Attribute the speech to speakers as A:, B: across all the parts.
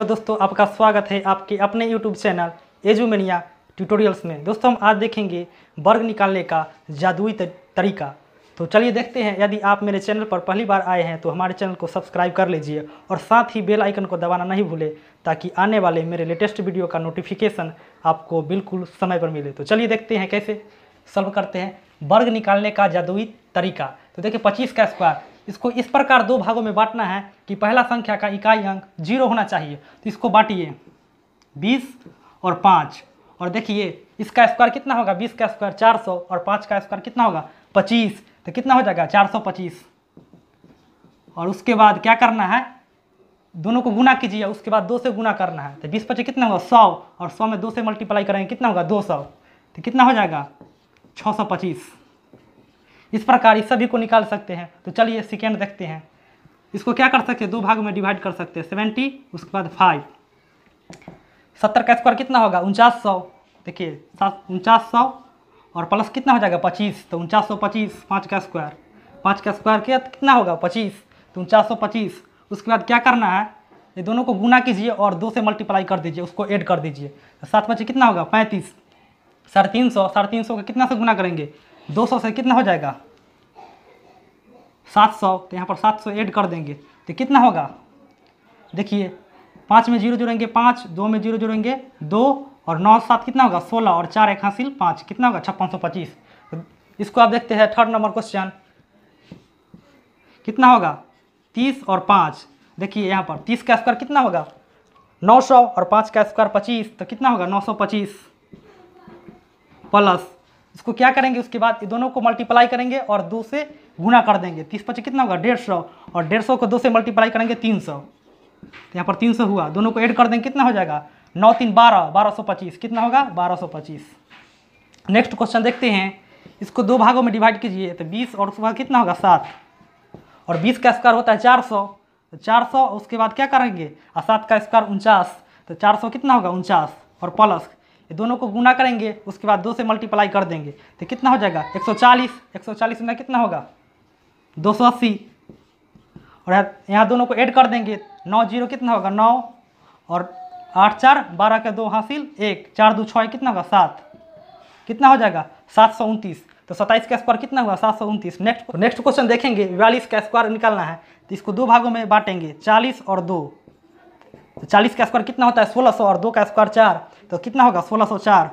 A: तो दोस्तों आपका स्वागत है आपके अपने यूट्यूब चैनल एजुमेनिया ट्यूटोरियल्स में दोस्तों हम आज देखेंगे वर्ग निकालने का जादुई तरीका तो चलिए देखते हैं यदि आप मेरे चैनल पर पहली बार आए हैं तो हमारे चैनल को सब्सक्राइब कर लीजिए और साथ ही बेल आइकन को दबाना नहीं भूले ताकि आने वाले मेरे लेटेस्ट वीडियो का नोटिफिकेशन आपको बिल्कुल समय पर मिले तो चलिए देखते हैं कैसे सॉल्व करते हैं वर्ग निकालने का जादुई तरीका तो देखिए पच्चीस का स्क्वायर इसको इस प्रकार दो भागों में बांटना है कि पहला संख्या का इकाई अंक जीरो होना चाहिए तो इसको बांटिए बीस और पाँच और देखिए इसका स्क्वायर कितना होगा बीस का स्क्वायर चार सौ और पाँच का स्क्वायर कितना होगा पच्चीस तो कितना हो जाएगा चार सौ पच्चीस और उसके बाद क्या करना है दोनों को गुना कीजिए उसके बाद दो से गुना करना है तो बीस पच्चीस कितना होगा सौ और सौ में दो से मल्टीप्लाई करेंगे कितना होगा दो सौ तो कितना हो जाएगा छः सौ पच्चीस इस प्रकार इस सभी को निकाल सकते हैं तो चलिए सेकेंड देखते हैं इसको क्या कर सकते हैं दो भाग में डिवाइड कर सकते हैं सेवेंटी उसके बाद फाइव सत्तर का स्क्वायर कितना होगा उनचास सौ देखिए सात उनचास सौ और प्लस कितना हो जाएगा पच्चीस तो उनचास सौ पच्चीस पाँच का स्क्वायर पाँच का स्क्वायर किया कितना होगा पच्चीस तो उनचास सौ पच्चीस उसके बाद क्या करना है ये दोनों को गुना कीजिए और दो से मल्टीप्लाई कर दीजिए उसको एड कर दीजिए तो सात पच्चीस कितना होगा पैंतीस साढ़े तीन सौ साढ़े तीन सौ का कितना से गुना करेंगे दो सौ से कितना हो जाएगा सात सौ तो यहाँ पर सात सौ ऐड कर देंगे तो कितना होगा देखिए पाँच में जीरो जुड़ेंगे पाँच दो में जीरो जुड़ेंगे दो और नौ सात कितना होगा सोलह और चार एक हासिल पाँच कितना होगा छप्पन सौ पच्चीस इसको आप देखते हैं थर्ड नंबर क्वेश्चन कितना होगा तीस और पाँच देखिए यहाँ पर तीस का स्क्वायर कितना होगा नौ सौ और पाँच का स्क्वायर पच्चीस तो कितना होगा नौ सौ पच्चीस प्लस इसको क्या करेंगे उसके बाद ये दोनों को मल्टीप्लाई करेंगे और दो से गुना कर देंगे तीस पच्चीस कितना होगा डेढ़ सौ और डेढ़ सौ को दो से मल्टीप्लाई करेंगे तीन सौ तो यहाँ पर तीन सौ हुआ दोनों को ऐड कर देंगे कितना हो जाएगा नौ तीन बारह बारह सौ पच्चीस कितना होगा बारह सौ पच्चीस नेक्स्ट क्वेश्चन देखते हैं इसको दो भागों में डिवाइड कीजिए तो बीस और उसके बाद कितना होगा सात और बीस का स्क्वायर होता है चार सौ तो चार सौ उसके बाद क्या करेंगे और सात का स्क्वायर उनचास तो चार सौ कितना होगा उनचास और प्लस ये दोनों को गुना करेंगे उसके बाद दो से मल्टीप्लाई कर देंगे तो कितना हो जाएगा 140 140 में कितना होगा 280 और यहाँ दोनों को ऐड कर देंगे नौ जीरो कितना होगा नौ और आठ चार बारह का दो हासिल एक चार दो छः कितना होगा सात कितना हो जाएगा सात सौ उनतीस तो सत्ताईस का स्क्वायर कितना हुआ सात सौ उनतीस नेक्स्ट नेक्स्ट क्वेश्चन देखेंगे बयालीस का स्क्वायर निकालना है तो इसको दो भागों में बांटेंगे चालीस और दो तो चालीस का स्क्वायर कितना होता है सोलह सौ और दो का स्क्वायर चार तो कितना होगा सोलह सौ चार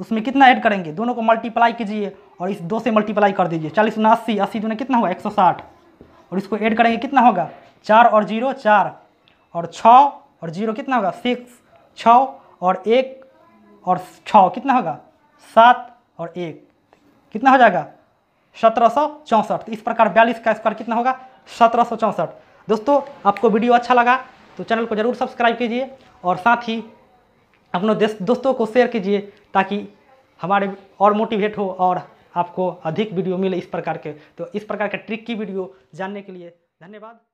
A: उसमें कितना ऐड करेंगे दोनों को मल्टीप्लाई कीजिए और इस दो से मल्टीप्लाई कर दीजिए चालीस उन्ना अस्सी अस्सी दोनों कितना होगा एक सौ साठ और इसको ऐड करेंगे कितना होगा चार और जीरो चार और छः और जीरो कितना होगा सिक्स छः और एक और छः कितना होगा सात और एक कितना हो जाएगा सत्रह सौ चौंसठ इस प्रकार बयालीस का स्क्वायर कितना होगा सत्रह सौ चौंसठ दोस्तों आपको वीडियो अच्छा लगा तो चैनल को जरूर सब्सक्राइब कीजिए और साथ ही अपने दोस्तों को शेयर कीजिए ताकि हमारे और मोटिवेट हो और आपको अधिक वीडियो मिले इस प्रकार के तो इस प्रकार के ट्रिक की वीडियो जानने के लिए धन्यवाद